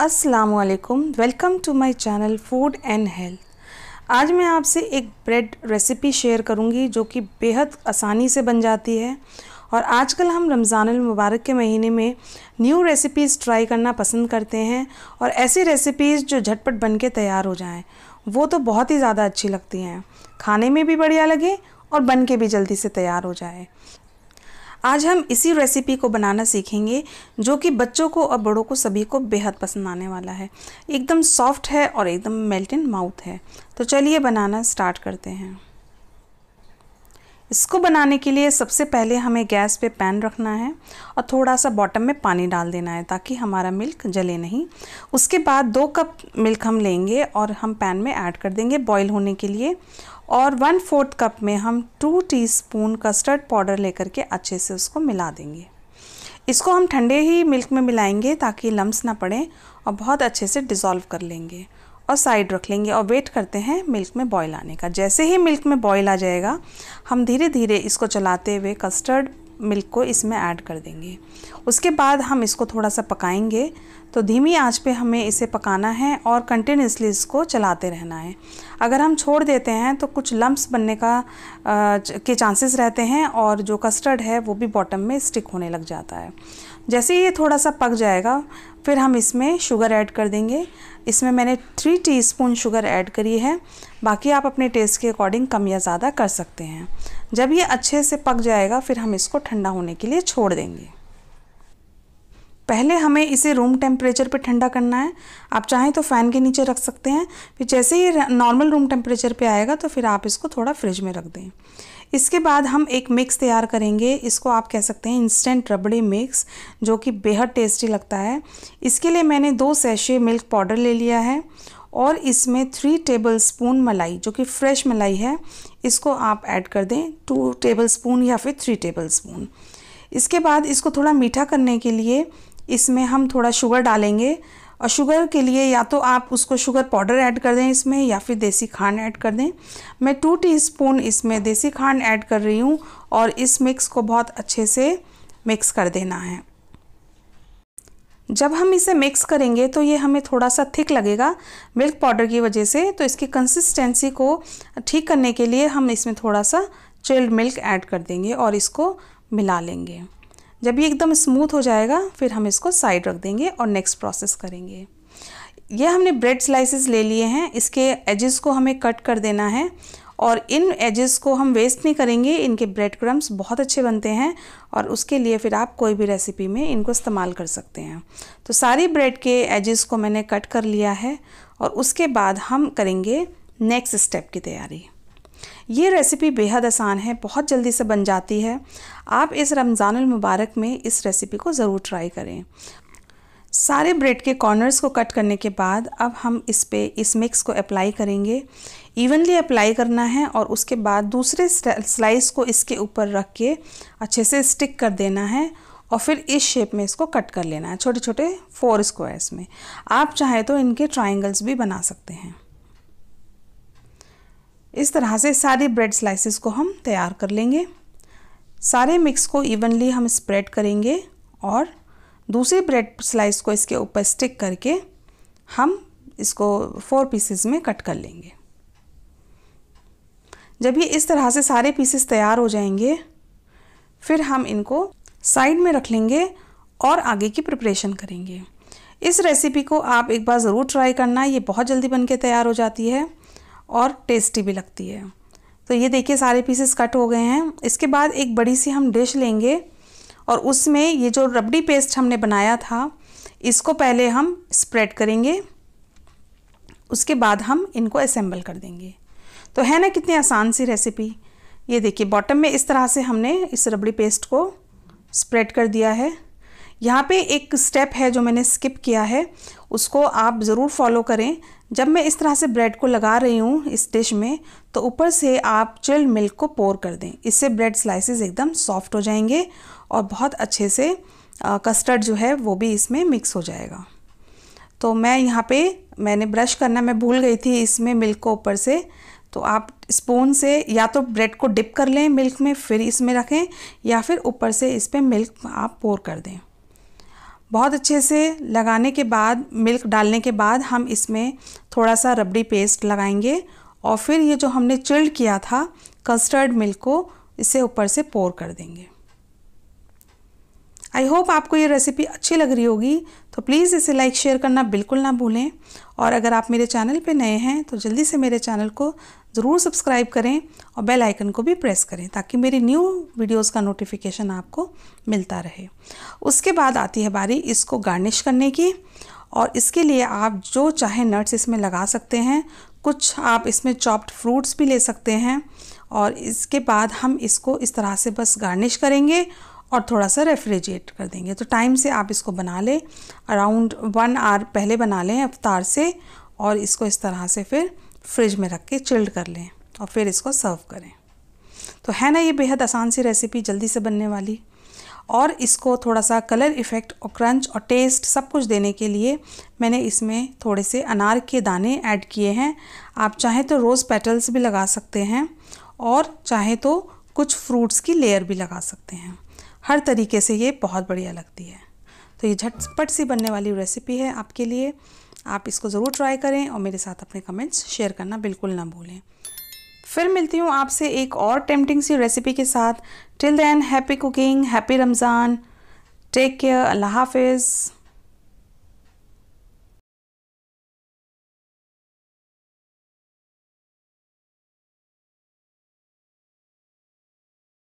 असलकुम welcome to my channel food and health आज मैं आपसे एक ब्रेड रेसिपी शेयर करूंगी जो कि बेहद आसानी से बन जाती है और आजकल हम रमज़ान मुबारक के महीने में न्यू रेसिपीज़ ट्राई करना पसंद करते हैं और ऐसी रेसिपीज़ जो झटपट बन के तैयार हो जाएँ वो तो बहुत ही ज़्यादा अच्छी लगती हैं खाने में भी बढ़िया लगे और बन के भी जल्दी से तैयार हो जाए आज हम इसी रेसिपी को बनाना सीखेंगे जो कि बच्चों को और बड़ों को सभी को बेहद पसंद आने वाला है एकदम सॉफ्ट है और एकदम मेल्ट इन माउथ है तो चलिए बनाना स्टार्ट करते हैं इसको बनाने के लिए सबसे पहले हमें गैस पे पैन रखना है और थोड़ा सा बॉटम में पानी डाल देना है ताकि हमारा मिल्क जले नहीं उसके बाद दो कप मिल्क हम लेंगे और हम पैन में ऐड कर देंगे बॉईल होने के लिए और वन फोर्थ कप में हम टू टीस्पून कस्टर्ड पाउडर लेकर के अच्छे से उसको मिला देंगे इसको हम ठंडे ही मिल्क में मिलाएंगे ताकि लम्स ना पड़ें और बहुत अच्छे से डिज़ोल्व कर लेंगे और साइड रख लेंगे और वेट करते हैं मिल्क में बॉयल आने का जैसे ही मिल्क में बॉयल आ जाएगा हम धीरे धीरे इसको चलाते हुए कस्टर्ड मिल्क को इसमें ऐड कर देंगे उसके बाद हम इसको थोड़ा सा पकाएंगे तो धीमी आंच पे हमें इसे पकाना है और कंटिन्यूसली इसको चलाते रहना है अगर हम छोड़ देते हैं तो कुछ लम्ब्स बनने का आ, के चांसेस रहते हैं और जो कस्टर्ड है वो भी बॉटम में स्टिक होने लग जाता है जैसे ही ये थोड़ा सा पक जाएगा फिर हम इसमें शुगर ऐड कर देंगे इसमें मैंने थ्री टीस्पून शुगर ऐड करी है बाकी आप अपने टेस्ट के अकॉर्डिंग कम या ज़्यादा कर सकते हैं जब ये अच्छे से पक जाएगा फिर हम इसको ठंडा होने के लिए छोड़ देंगे पहले हमें इसे रूम टेम्परेचर पे ठंडा करना है आप चाहें तो फ़ैन के नीचे रख सकते हैं फिर जैसे ये नॉर्मल रूम टेम्परेचर पे आएगा तो फिर आप इसको थोड़ा फ्रिज में रख दें इसके बाद हम एक मिक्स तैयार करेंगे इसको आप कह सकते हैं इंस्टेंट रबड़ी मिक्स जो कि बेहद टेस्टी लगता है इसके लिए मैंने दो सैशे मिल्क पाउडर ले लिया है और इसमें थ्री टेबल स्पून मलाई जो कि फ्रेश मलाई है इसको आप ऐड कर दें टू टेबल स्पून या फिर थ्री टेबल स्पून इसके बाद इसको थोड़ा मीठा करने के लिए इसमें हम थोड़ा शुगर डालेंगे और शुगर के लिए या तो आप उसको शुगर पाउडर ऐड कर दें इसमें या फिर देसी खांड ऐड कर दें मैं टू टी इसमें देसी खांड ऐड कर रही हूँ और इस मिक्स को बहुत अच्छे से मिक्स कर देना है जब हम इसे मिक्स करेंगे तो ये हमें थोड़ा सा थिक लगेगा मिल्क पाउडर की वजह से तो इसकी कंसिस्टेंसी को ठीक करने के लिए हम इसमें थोड़ा सा चिल्ड मिल्क ऐड कर देंगे और इसको मिला लेंगे जब ये एकदम स्मूथ हो जाएगा फिर हम इसको साइड रख देंगे और नेक्स्ट प्रोसेस करेंगे ये हमने ब्रेड स्लाइसेस ले लिए हैं इसके एजेस को हमें कट कर देना है और इन एजेस को हम वेस्ट नहीं करेंगे इनके ब्रेड क्रम्स बहुत अच्छे बनते हैं और उसके लिए फिर आप कोई भी रेसिपी में इनको इस्तेमाल कर सकते हैं तो सारी ब्रेड के एजेस को मैंने कट कर लिया है और उसके बाद हम करेंगे नेक्स्ट स्टेप की तैयारी ये रेसिपी बेहद आसान है बहुत जल्दी से बन जाती है आप इस रमज़ानमबारक में इस रेसिपी को ज़रूर ट्राई करें सारे ब्रेड के कॉर्नर्स को कट करने के बाद अब हम इस पे इस मिक्स को अप्लाई करेंगे इवनली अप्लाई करना है और उसके बाद दूसरे स्लाइस को इसके ऊपर रख के अच्छे से स्टिक कर देना है और फिर इस शेप में इसको कट कर लेना है छोटे छोटे फोर स्क्वायर्स में आप चाहे तो इनके ट्राइंगल्स भी बना सकते हैं इस तरह से सारे ब्रेड स्लाइसिस को हम तैयार कर लेंगे सारे मिक्स को इवनली हम स्प्रेड करेंगे और दूसरी ब्रेड स्लाइस को इसके ऊपर स्टिक करके हम इसको फोर पीसेस में कट कर लेंगे जब ये इस तरह से सारे पीसेस तैयार हो जाएंगे फिर हम इनको साइड में रख लेंगे और आगे की प्रिपरेशन करेंगे इस रेसिपी को आप एक बार ज़रूर ट्राई करना ये बहुत जल्दी बन के तैयार हो जाती है और टेस्टी भी लगती है तो ये देखिए सारे पीसेस कट हो गए हैं इसके बाद एक बड़ी सी हम डिश लेंगे और उसमें ये जो रबड़ी पेस्ट हमने बनाया था इसको पहले हम स्प्रेड करेंगे उसके बाद हम इनको असेंबल कर देंगे तो है ना कितनी आसान सी रेसिपी ये देखिए बॉटम में इस तरह से हमने इस रबड़ी पेस्ट को स्प्रेड कर दिया है यहाँ पे एक स्टेप है जो मैंने स्किप किया है उसको आप ज़रूर फॉलो करें जब मैं इस तरह से ब्रेड को लगा रही हूँ इस डिश में तो ऊपर से आप चिल्ड मिल्क को पोर कर दें इससे ब्रेड स्लाइसेस एकदम सॉफ्ट हो जाएंगे और बहुत अच्छे से कस्टर्ड जो है वो भी इसमें मिक्स हो जाएगा तो मैं यहाँ पे मैंने ब्रश करना मैं भूल गई थी इसमें मिल्क को ऊपर से तो आप स्पून से या तो ब्रेड को डिप कर लें मिल्क में फिर इसमें रखें या फिर ऊपर से इस पर मिल्क आप पोर कर दें बहुत अच्छे से लगाने के बाद मिल्क डालने के बाद हम इसमें थोड़ा सा रबड़ी पेस्ट लगाएंगे और फिर ये जो हमने चिल्ड किया था कस्टर्ड मिल्क को इसे ऊपर से पोर कर देंगे आई होप आपको ये रेसिपी अच्छी लग रही होगी तो प्लीज़ इसे लाइक शेयर करना बिल्कुल ना भूलें और अगर आप मेरे चैनल पे नए हैं तो जल्दी से मेरे चैनल को ज़रूर सब्सक्राइब करें और बेल आइकन को भी प्रेस करें ताकि मेरी न्यू वीडियोस का नोटिफिकेशन आपको मिलता रहे उसके बाद आती है बारी इसको गार्निश करने की और इसके लिए आप जो चाहे नट्स इसमें लगा सकते हैं कुछ आप इसमें चॉप्ड फ्रूट्स भी ले सकते हैं और इसके बाद हम इसको इस तरह से बस गार्निश करेंगे और थोड़ा सा रेफ्रिजरेट कर देंगे तो टाइम से आप इसको बना लें अराउंड वन आवर पहले बना लें अवतार से और इसको इस तरह से फिर फ्रिज में रख के चिल्ड कर लें और फिर इसको सर्व करें तो है ना ये बेहद आसान सी रेसिपी जल्दी से बनने वाली और इसको थोड़ा सा कलर इफ़ेक्ट और क्रंच और टेस्ट सब कुछ देने के लिए मैंने इसमें थोड़े से अनार के दाने ऐड किए हैं आप चाहें तो रोज़ पेटल्स भी लगा सकते हैं और चाहें तो कुछ फ्रूट्स की लेयर भी लगा सकते हैं हर तरीके से ये बहुत बढ़िया लगती है तो ये झटपट सी बनने वाली रेसिपी है आपके लिए आप इसको ज़रूर ट्राई करें और मेरे साथ अपने कमेंट्स शेयर करना बिल्कुल ना भूलें फिर मिलती हूँ आपसे एक और टेम्पटिंग सी रेसिपी के साथ till then happy cooking happy Ramzan take care Allah हाफिज़